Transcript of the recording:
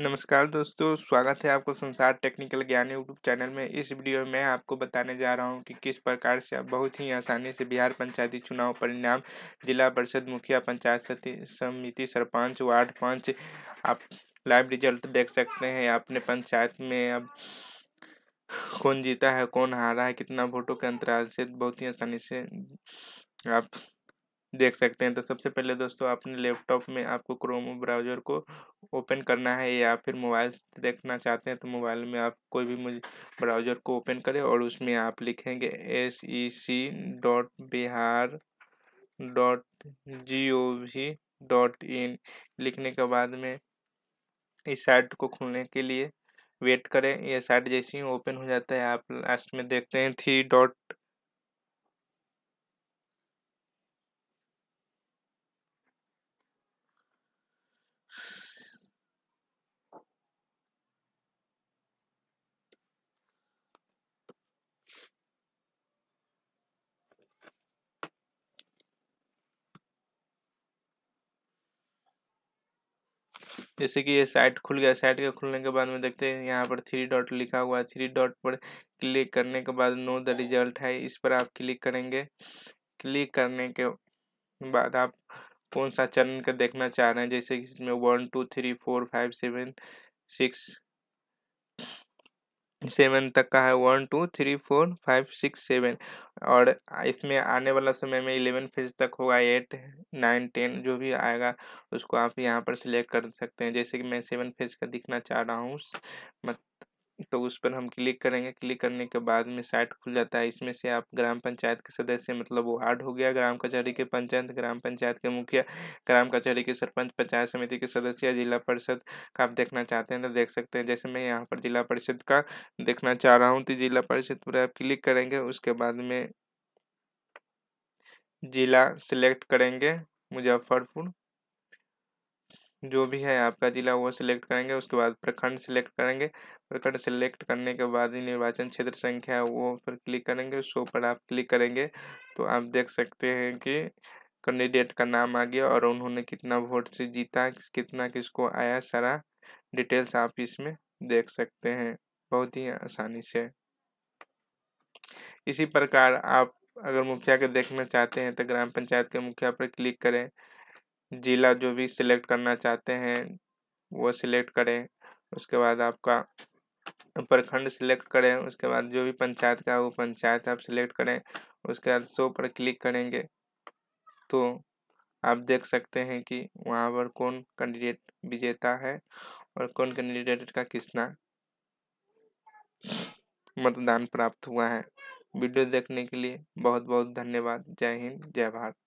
नमस्कार दोस्तों, स्वागत है आपको संसार टेक्निकल ज्ञान यूट्यूब चैनल में। इस वीडियो में मैं आपको बताने जा रहा हूं कि किस प्रकार से आप बहुत ही आसानी से बिहार पंचायती चुनाव परिणाम, जिला परिषद मुखिया, पंचायत समिति, सरपंच, वार्ड पंच आप लाइव रिजल्ट देख सकते हैं। अपने पंचायत में अब कौन जीता है, कौन हारा है, कितना वोटों के अंतराल से बहुत ही आसानी से आप देख सकते हैं तो सबसे पहले दोस्तों अपने लैपटॉप में आपको क्रोम ब्राउज़र को ओपन करना है या फिर मोबाइल से देखना चाहते हैं तो मोबाइल में आप कोई भी मुझे ब्राउज़र को ओपन करें और उसमें आप लिखेंगे S E C dot Bihar dot G O V dot in लिखने के बाद में इस साइट को खोलने के लिए वेट करें यह साइट जैसे ही ओपन हो जाता है आप लास्ट में देखते हैं थ्री डॉट जैसे कि ये साइट खुल गया साइट के खुलने के बाद में देखते हैं यहाँ पर थ्री डॉट लिखा हुआ है थ्री डॉट पर क्लिक करने के बाद नो द रिजल्ट है इस पर आप क्लिक करेंगे क्लिक करने के बाद आप कौन सा चरण का देखना चाह रहे हैं जैसे कि इसमें one two three four five seven six seven तक का है one two three four five six seven और इसमें आने वाला समय में इलेवन फेज तक होगा एट नाइन टेन जो भी आएगा उसको आप यहाँ पर सिलेक्ट कर सकते हैं जैसे कि मैं सेवन फेज का दिखना चाह रहा हूँ मत तो उस पर हम क्लिक करेंगे क्लिक करने के बाद में साइट खुल जाता है इसमें से आप ग्राम पंचायत के सदस्य मतलब वो वार्ड हो गया ग्राम कचहरी के पंचायत ग्राम पंचायत के मुखिया ग्राम कचहरी के सरपंच पंचायत समिति के सदस्य जिला परिषद का आप देखना चाहते हैं तो देख सकते हैं जैसे मैं यहाँ पर जिला परिषद का देखना चाह रहा हूँ तो जिला परिषद पर आप क्लिक करेंगे उसके बाद में जिला सिलेक्ट करेंगे मुजफ्फरपुर जो भी है आपका ज़िला वो सिलेक्ट करेंगे उसके बाद प्रखंड सिलेक्ट करेंगे प्रखंड सिलेक्ट करने के बाद ही निर्वाचन क्षेत्र संख्या वो पर क्लिक करेंगे शो पर आप क्लिक करेंगे तो आप देख सकते हैं कि कैंडिडेट का नाम आ गया और उन्होंने कितना वोट से जीता कितना किसको आया सारा डिटेल्स आप इसमें देख सकते हैं बहुत ही आसानी से इसी प्रकार आप अगर मुखिया के देखना चाहते हैं तो ग्राम पंचायत के मुखिया पर क्लिक करें ज़िला जो भी सिलेक्ट करना चाहते हैं वो सिलेक्ट करें उसके बाद आपका प्रखंड सिलेक्ट करें उसके बाद जो भी पंचायत का वो पंचायत आप सिलेक्ट करें उसके बाद शो पर क्लिक करेंगे तो आप देख सकते हैं कि वहाँ पर कौन कैंडिडेट विजेता है और कौन कैंडिडेट का किसना मतदान प्राप्त हुआ है वीडियो देखने के लिए बहुत बहुत धन्यवाद जय हिंद जय भारत